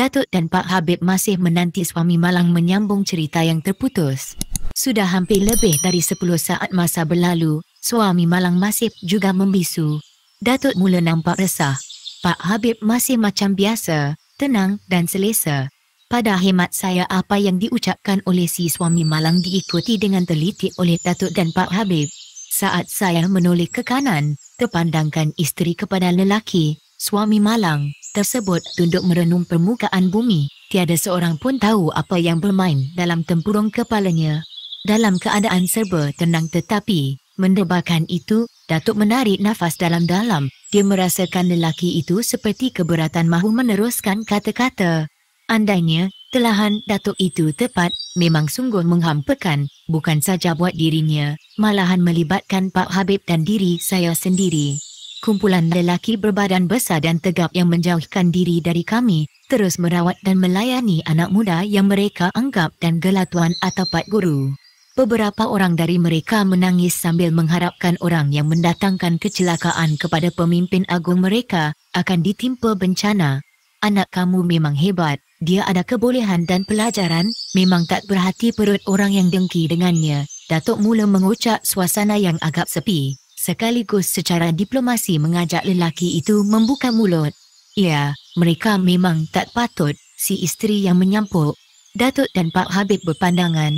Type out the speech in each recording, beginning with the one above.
Datuk dan Pak Habib masih menanti suami malang menyambung cerita yang terputus. Sudah hampir lebih dari 10 saat masa berlalu, suami malang masih juga membisu. Datuk mula nampak resah. Pak Habib masih macam biasa, tenang dan selesa. Pada hemat saya apa yang diucapkan oleh si suami malang diikuti dengan teliti oleh Datuk dan Pak Habib. Saat saya menoleh ke kanan, terpandangkan isteri kepada lelaki, suami malang tersebut tunduk merenung permukaan bumi. Tiada seorang pun tahu apa yang bermain dalam tempurung kepalanya. Dalam keadaan serba tenang tetapi mendebarkan itu, Datuk menarik nafas dalam-dalam. Dia merasakan lelaki itu seperti keberatan mahu meneruskan kata-kata. Andainya, telahan Datuk itu tepat, memang sungguh menghampakan, bukan saja buat dirinya, malahan melibatkan Pak Habib dan diri saya sendiri kumpulan lelaki berbadan besar dan tegap yang menjauhkan diri dari kami, terus merawat dan melayani anak muda yang mereka anggap dan gelatuan atau pak guru. Beberapa orang dari mereka menangis sambil mengharapkan orang yang mendatangkan kecelakaan kepada pemimpin agung mereka akan ditimpa bencana. Anak kamu memang hebat, dia ada kebolehan dan pelajaran, memang tak berhati perut orang yang dengki dengannya. Datuk mula mengucap suasana yang agak sepi sekaligus secara diplomasi mengajak lelaki itu membuka mulut. Ya, mereka memang tak patut, si isteri yang menyampuk. Datuk dan Pak Habib berpandangan,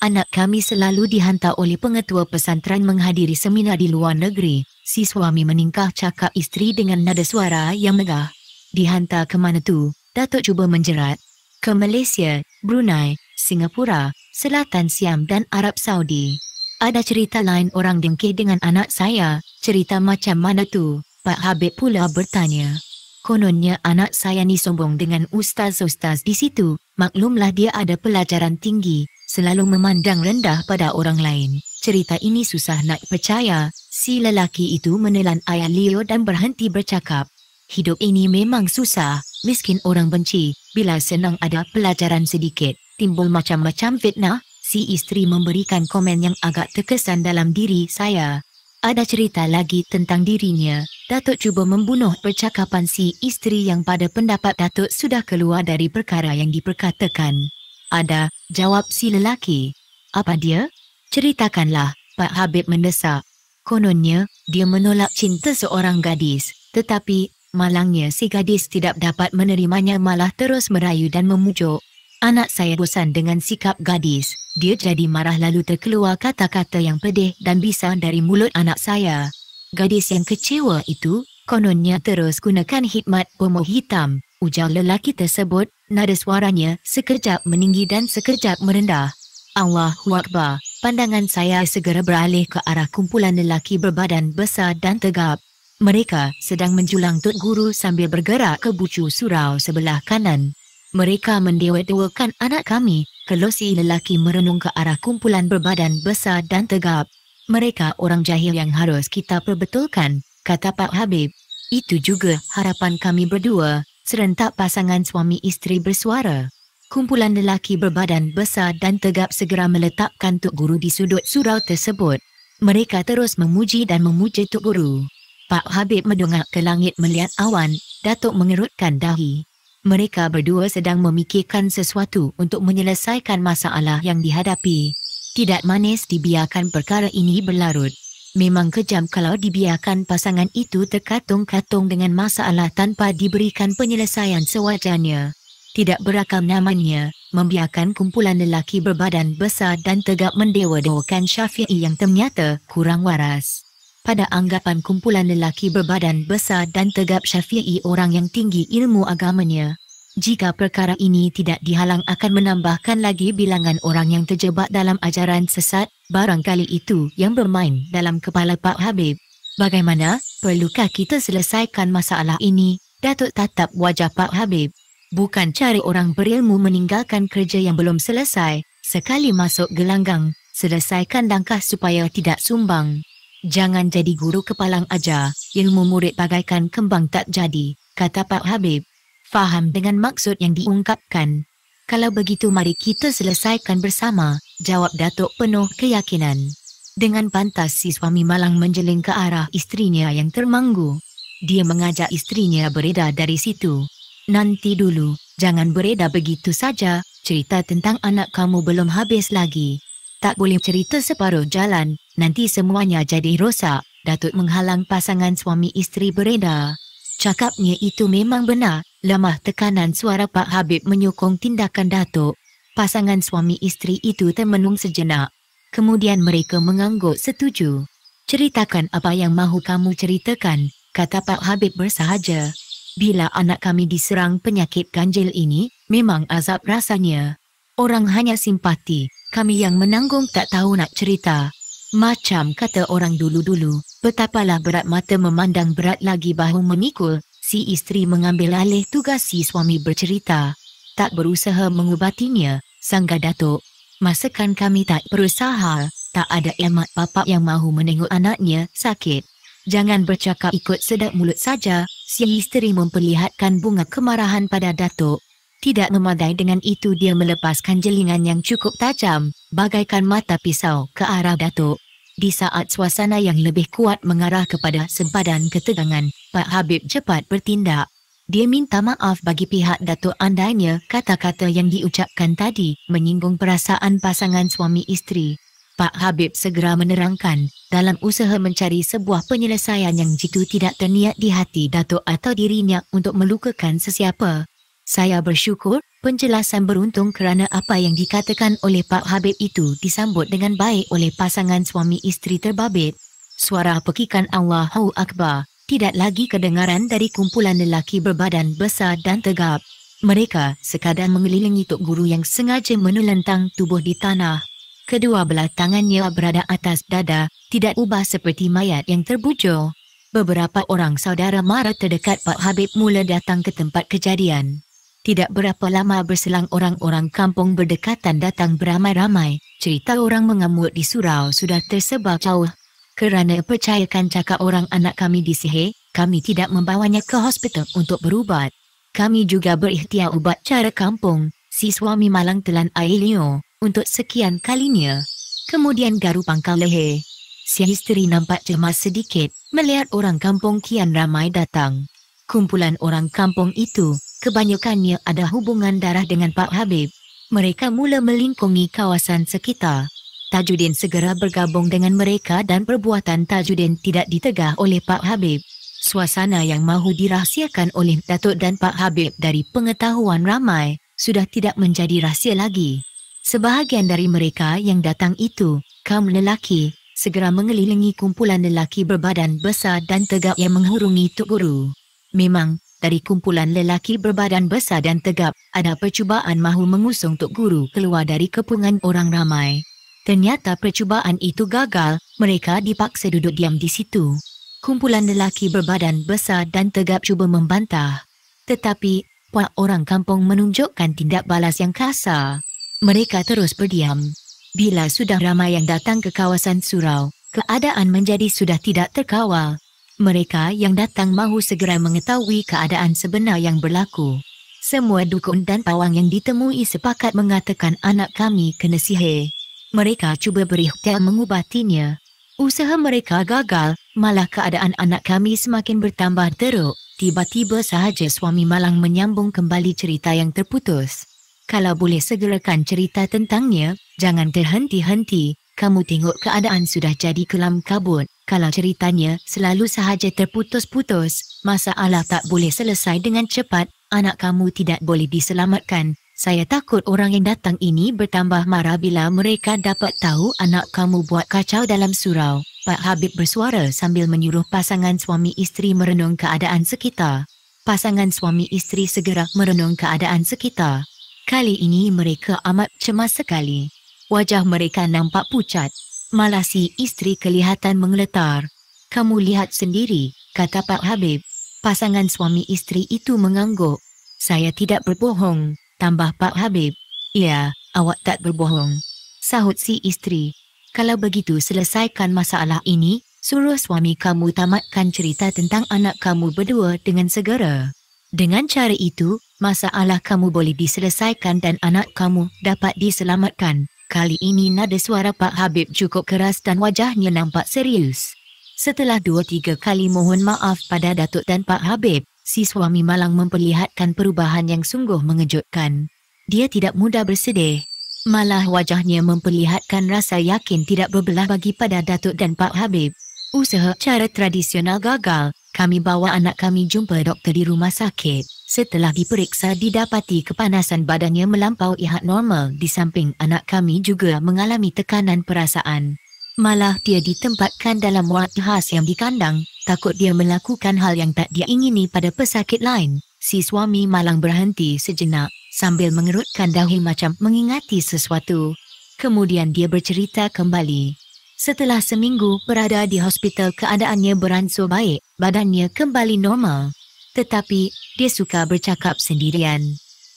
anak kami selalu dihantar oleh pengetua pesantren menghadiri seminar di luar negeri. Si suami meningkah cakap isteri dengan nada suara yang megah. Dihantar ke mana tu? Datuk cuba menjerat. Ke Malaysia, Brunei, Singapura, Selatan Siam dan Arab Saudi. Ada cerita lain orang dengki dengan anak saya, cerita macam mana tu? Pak Habib pula bertanya. Kononnya anak saya ni sombong dengan ustaz-ustaz di situ, maklumlah dia ada pelajaran tinggi, selalu memandang rendah pada orang lain. Cerita ini susah nak percaya, si lelaki itu menelan ayah Leo dan berhenti bercakap. Hidup ini memang susah, miskin orang benci, bila senang ada pelajaran sedikit, timbul macam-macam fitnah, si istri memberikan komen yang agak terkesan dalam diri saya. Ada cerita lagi tentang dirinya. Datuk cuba membunuh percakapan si istri yang pada pendapat Datuk sudah keluar dari perkara yang diperkatakan. Ada, jawab si lelaki. Apa dia? Ceritakanlah, Pak Habib mendesak. Kononnya, dia menolak cinta seorang gadis. Tetapi, malangnya si gadis tidak dapat menerimanya malah terus merayu dan memujuk. Anak saya bosan dengan sikap gadis. Dia jadi marah lalu terkeluar kata-kata yang pedih dan bisa dari mulut anak saya. Gadis yang kecewa itu, kononnya terus gunakan hikmat pomoh hitam. Ujar lelaki tersebut, nada suaranya sekejap meninggi dan sekejap merendah. Allahuakbar, pandangan saya segera beralih ke arah kumpulan lelaki berbadan besar dan tegap. Mereka sedang menjulang tut guru sambil bergerak ke bucu surau sebelah kanan. Mereka mendewet anak kami. Kelosi lelaki merenung ke arah kumpulan berbadan besar dan tegap. Mereka orang jahil yang harus kita perbetulkan, kata Pak Habib. Itu juga harapan kami berdua, serentak pasangan suami isteri bersuara. Kumpulan lelaki berbadan besar dan tegap segera meletakkan Tuk Guru di sudut surau tersebut. Mereka terus memuji dan memuja Tuk Guru. Pak Habib mendongak ke langit melihat awan, Datuk mengerutkan dahi. Mereka berdua sedang memikirkan sesuatu untuk menyelesaikan masalah yang dihadapi. Tidak manis dibiarkan perkara ini berlarut. Memang kejam kalau dibiarkan pasangan itu terkatung-katung dengan masalah tanpa diberikan penyelesaian sewajarnya. Tidak berakal namanya, membiarkan kumpulan lelaki berbadan besar dan tegak mendewa-dewakan Syafi'i yang ternyata kurang waras pada anggapan kumpulan lelaki berbadan besar dan tegap syafi'i orang yang tinggi ilmu agamanya. Jika perkara ini tidak dihalang akan menambahkan lagi bilangan orang yang terjebak dalam ajaran sesat, barangkali itu yang bermain dalam kepala Pak Habib. Bagaimana, perlukah kita selesaikan masalah ini, Datuk tatap wajah Pak Habib. Bukan cari orang berilmu meninggalkan kerja yang belum selesai, sekali masuk gelanggang, selesaikan langkah supaya tidak sumbang. Jangan jadi guru kepalang aja, ilmu murid bagaikan kembang tak jadi, kata Pak Habib. Faham dengan maksud yang diungkapkan. Kalau begitu mari kita selesaikan bersama, jawab Datuk penuh keyakinan. Dengan pantas si suami malang menjeling ke arah istrinya yang termanggu. Dia mengajak istrinya bereda dari situ. Nanti dulu, jangan bereda begitu saja, cerita tentang anak kamu belum habis lagi. Tak boleh cerita separuh jalan, Nanti semuanya jadi rosak. Datuk menghalang pasangan suami isteri beredar. Cakapnya itu memang benar. Lemah tekanan suara Pak Habib menyokong tindakan Datuk. Pasangan suami isteri itu termenung sejenak. Kemudian mereka mengangguk setuju. Ceritakan apa yang mahu kamu ceritakan, kata Pak Habib bersahaja. Bila anak kami diserang penyakit ganjil ini, memang azab rasanya. Orang hanya simpati, kami yang menanggung tak tahu nak cerita. Macam kata orang dulu-dulu, betapalah berat mata memandang berat lagi bahu memikul, si isteri mengambil alih tugas si suami bercerita. Tak berusaha mengubatinya, sangga datuk. Masakan kami tak berusaha, tak ada emak bapak yang mahu menengok anaknya sakit. Jangan bercakap ikut sedap mulut saja, si isteri memperlihatkan bunga kemarahan pada datuk. Tidak memadai dengan itu dia melepaskan jelingan yang cukup tajam, bagaikan mata pisau ke arah Datuk. Di saat suasana yang lebih kuat mengarah kepada sempadan ketegangan, Pak Habib cepat bertindak. Dia minta maaf bagi pihak Datuk andainya kata-kata yang diucapkan tadi menyinggung perasaan pasangan suami isteri. Pak Habib segera menerangkan, dalam usaha mencari sebuah penyelesaian yang jitu tidak terniat di hati Datuk atau dirinya untuk melukakan sesiapa, saya bersyukur penjelasan beruntung kerana apa yang dikatakan oleh Pak Habib itu disambut dengan baik oleh pasangan suami isteri terbabit. Suara pekikan Allahu Akbar tidak lagi kedengaran dari kumpulan lelaki berbadan besar dan tegap. Mereka sekadar mengelilingi Tok Guru yang sengaja menulentang tubuh di tanah. Kedua belah tangannya berada atas dada, tidak ubah seperti mayat yang terbujur. Beberapa orang saudara mara terdekat Pak Habib mula datang ke tempat kejadian. Tidak berapa lama berselang orang-orang kampung berdekatan datang beramai-ramai, cerita orang mengamuk di surau sudah tersebar jauh. Kerana percayakan cakap orang anak kami di disihir, kami tidak membawanya ke hospital untuk berubat. Kami juga berikhtiar ubat cara kampung, si suami malang telan air liur, untuk sekian kalinya. Kemudian garu pangkal leher. Si isteri nampak cemas sedikit, melihat orang kampung kian ramai datang. Kumpulan orang kampung itu kebanyakannya ada hubungan darah dengan Pak Habib. Mereka mula melingkungi kawasan sekitar. Tajuddin segera bergabung dengan mereka dan perbuatan Tajuddin tidak ditegah oleh Pak Habib. Suasana yang mahu dirahsiakan oleh Datuk dan Pak Habib dari pengetahuan ramai sudah tidak menjadi rahsia lagi. Sebahagian dari mereka yang datang itu, kaum lelaki, segera mengelilingi kumpulan lelaki berbadan besar dan tegak yang menghurungi Tuk Guru. Memang, dari kumpulan lelaki berbadan besar dan tegap, ada percubaan mahu mengusung Tok Guru keluar dari kepungan orang ramai. Ternyata percubaan itu gagal, mereka dipaksa duduk diam di situ. Kumpulan lelaki berbadan besar dan tegap cuba membantah. Tetapi, puak orang kampung menunjukkan tindak balas yang kasar. Mereka terus berdiam. Bila sudah ramai yang datang ke kawasan surau, keadaan menjadi sudah tidak terkawal. Mereka yang datang mahu segera mengetahui keadaan sebenar yang berlaku. Semua dukun dan pawang yang ditemui sepakat mengatakan anak kami kena sihir. Mereka cuba berikhtiar mengubatinya. Usaha mereka gagal, malah keadaan anak kami semakin bertambah teruk. Tiba-tiba sahaja suami malang menyambung kembali cerita yang terputus. Kalau boleh segerakan cerita tentangnya, jangan terhenti-henti, kamu tengok keadaan sudah jadi kelam kabut kalau ceritanya selalu sahaja terputus-putus, masalah tak boleh selesai dengan cepat, anak kamu tidak boleh diselamatkan. Saya takut orang yang datang ini bertambah marah bila mereka dapat tahu anak kamu buat kacau dalam surau. Pak Habib bersuara sambil menyuruh pasangan suami isteri merenung keadaan sekitar. Pasangan suami isteri segera merenung keadaan sekitar. Kali ini mereka amat cemas sekali. Wajah mereka nampak pucat si istri kelihatan mengeletar. Kamu lihat sendiri, kata Pak Habib. Pasangan suami istri itu mengangguk. Saya tidak berbohong, tambah Pak Habib. Ya, awak tak berbohong. Sahut si istri. Kalau begitu selesaikan masalah ini, suruh suami kamu tamatkan cerita tentang anak kamu berdua dengan segera. Dengan cara itu, masalah kamu boleh diselesaikan dan anak kamu dapat diselamatkan. Kali ini nada suara Pak Habib cukup keras dan wajahnya nampak serius. Setelah dua tiga kali mohon maaf pada Datuk dan Pak Habib, si suami malang memperlihatkan perubahan yang sungguh mengejutkan. Dia tidak mudah bersedih. Malah wajahnya memperlihatkan rasa yakin tidak berbelah bagi pada Datuk dan Pak Habib. Usaha cara tradisional gagal, kami bawa anak kami jumpa doktor di rumah sakit. Setelah diperiksa didapati kepanasan badannya melampau ihat normal di samping anak kami juga mengalami tekanan perasaan. Malah dia ditempatkan dalam wad khas yang dikandang, takut dia melakukan hal yang tak dia ingini pada pesakit lain. Si suami malang berhenti sejenak sambil mengerutkan dahi macam mengingati sesuatu. Kemudian dia bercerita kembali, Setelah seminggu berada di hospital keadaannya beransur baik, badannya kembali normal. Tetapi, dia suka bercakap sendirian.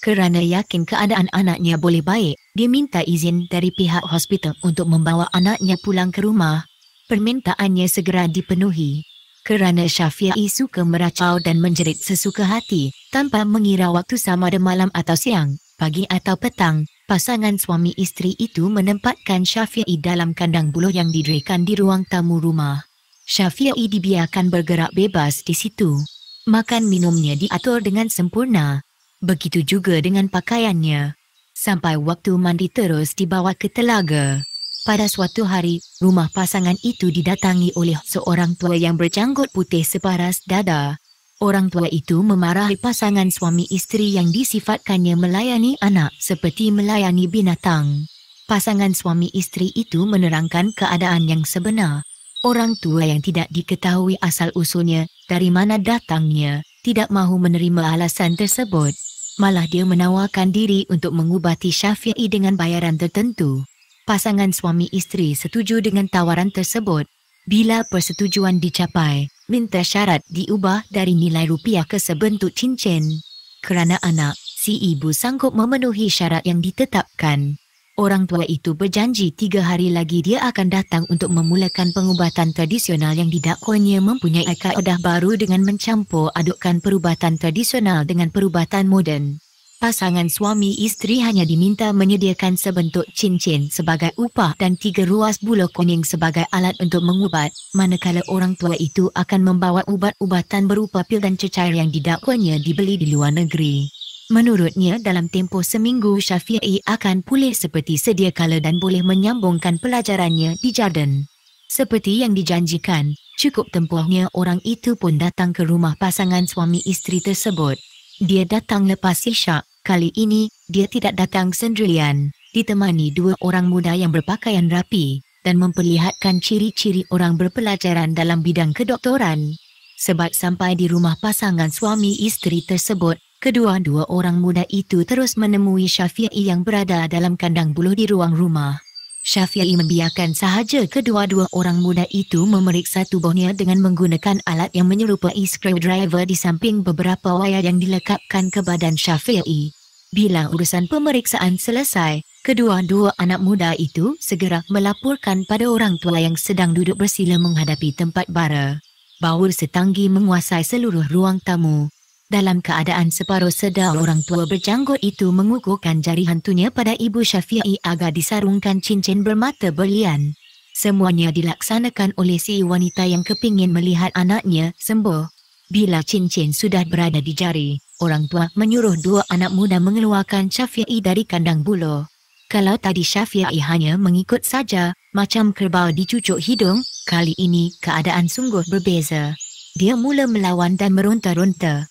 Kerana yakin keadaan anaknya boleh baik, dia minta izin dari pihak hospital untuk membawa anaknya pulang ke rumah. Permintaannya segera dipenuhi. Kerana Syafiei suka meracau dan menjerit sesuka hati, tanpa mengira waktu sama ada malam atau siang, pagi atau petang, Pasangan suami isteri itu menempatkan Syafi'i dalam kandang buluh yang didirikan di ruang tamu rumah. Syafi'i dibiarkan bergerak bebas di situ. Makan minumnya diatur dengan sempurna. Begitu juga dengan pakaiannya. Sampai waktu mandi terus dibawa ke telaga. Pada suatu hari, rumah pasangan itu didatangi oleh seorang tua yang bercanggut putih separas dada. Orang tua itu memarahi pasangan suami istri yang disifatkannya melayani anak seperti melayani binatang. Pasangan suami istri itu menerangkan keadaan yang sebenar. Orang tua yang tidak diketahui asal-usulnya, dari mana datangnya, tidak mahu menerima alasan tersebut. Malah dia menawarkan diri untuk mengubati Syafi'i dengan bayaran tertentu. Pasangan suami istri setuju dengan tawaran tersebut. Bila persetujuan dicapai, minta syarat diubah dari nilai rupiah ke sebentuk cincin. Kerana anak, si ibu sanggup memenuhi syarat yang ditetapkan. Orang tua itu berjanji tiga hari lagi dia akan datang untuk memulakan pengubatan tradisional yang didakwanya mempunyai kaedah baru dengan mencampur adukkan perubatan tradisional dengan perubatan moden pasangan suami isteri hanya diminta menyediakan sebentuk cincin sebagai upah dan tiga ruas bulu kuning sebagai alat untuk mengubat, manakala orang tua itu akan membawa ubat-ubatan berupa pil dan cecair yang didakwanya dibeli di luar negeri. Menurutnya dalam tempoh seminggu Syafi'i akan pulih seperti sedia kala dan boleh menyambungkan pelajarannya di Jordan. Seperti yang dijanjikan, cukup tempohnya orang itu pun datang ke rumah pasangan suami isteri tersebut. Dia datang lepas isyak. Kali ini, dia tidak datang sendirian, ditemani dua orang muda yang berpakaian rapi dan memperlihatkan ciri-ciri orang berpelajaran dalam bidang kedoktoran. Sebab sampai di rumah pasangan suami isteri tersebut, kedua-dua orang muda itu terus menemui Syafi'i yang berada dalam kandang buluh di ruang rumah. Syafi'i membiarkan sahaja kedua-dua orang muda itu memeriksa tubuhnya dengan menggunakan alat yang menyerupai screwdriver di samping beberapa wayar yang dilekapkan ke badan Syafi'i. Bila urusan pemeriksaan selesai, kedua-dua anak muda itu segera melaporkan pada orang tua yang sedang duduk bersila menghadapi tempat bara. Baur setanggi menguasai seluruh ruang tamu. Dalam keadaan separuh sedar orang tua berjanggut itu mengukuhkan jari hantunya pada ibu Syafi'i agar disarungkan cincin bermata berlian. Semuanya dilaksanakan oleh si wanita yang kepingin melihat anaknya sembuh. Bila cincin sudah berada di jari, orang tua menyuruh dua anak muda mengeluarkan Syafi'i dari kandang bulu. Kalau tadi Syafi'i hanya mengikut saja, macam kerbau dicucuk hidung, kali ini keadaan sungguh berbeza. Dia mula melawan dan meronta-ronta.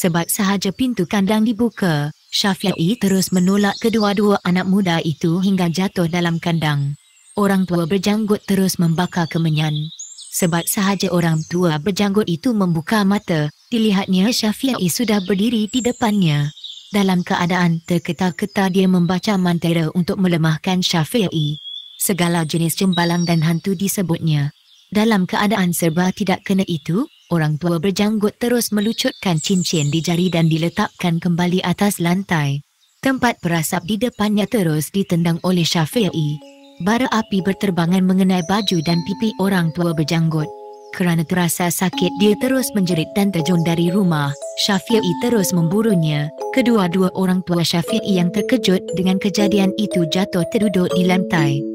Sebab sahaja pintu kandang dibuka, Syafi'i terus menolak kedua-dua anak muda itu hingga jatuh dalam kandang. Orang tua berjanggut terus membakar kemenyan. Sebab sahaja orang tua berjanggut itu membuka mata, dilihatnya Syafi'i sudah berdiri di depannya. Dalam keadaan terketa-keta dia membaca mantera untuk melemahkan Syafi'i. Segala jenis cembalang dan hantu disebutnya. Dalam keadaan serba tidak kena itu, Orang tua berjanggut terus melucutkan cincin di jari dan diletakkan kembali atas lantai. Tempat perasap di depannya terus ditendang oleh Syafi'i. Bara api berterbangan mengenai baju dan pipi orang tua berjanggut. Kerana terasa sakit dia terus menjerit dan terjun dari rumah. Syafi'i terus memburunya. Kedua-dua orang tua Syafi'i yang terkejut dengan kejadian itu jatuh terduduk di lantai.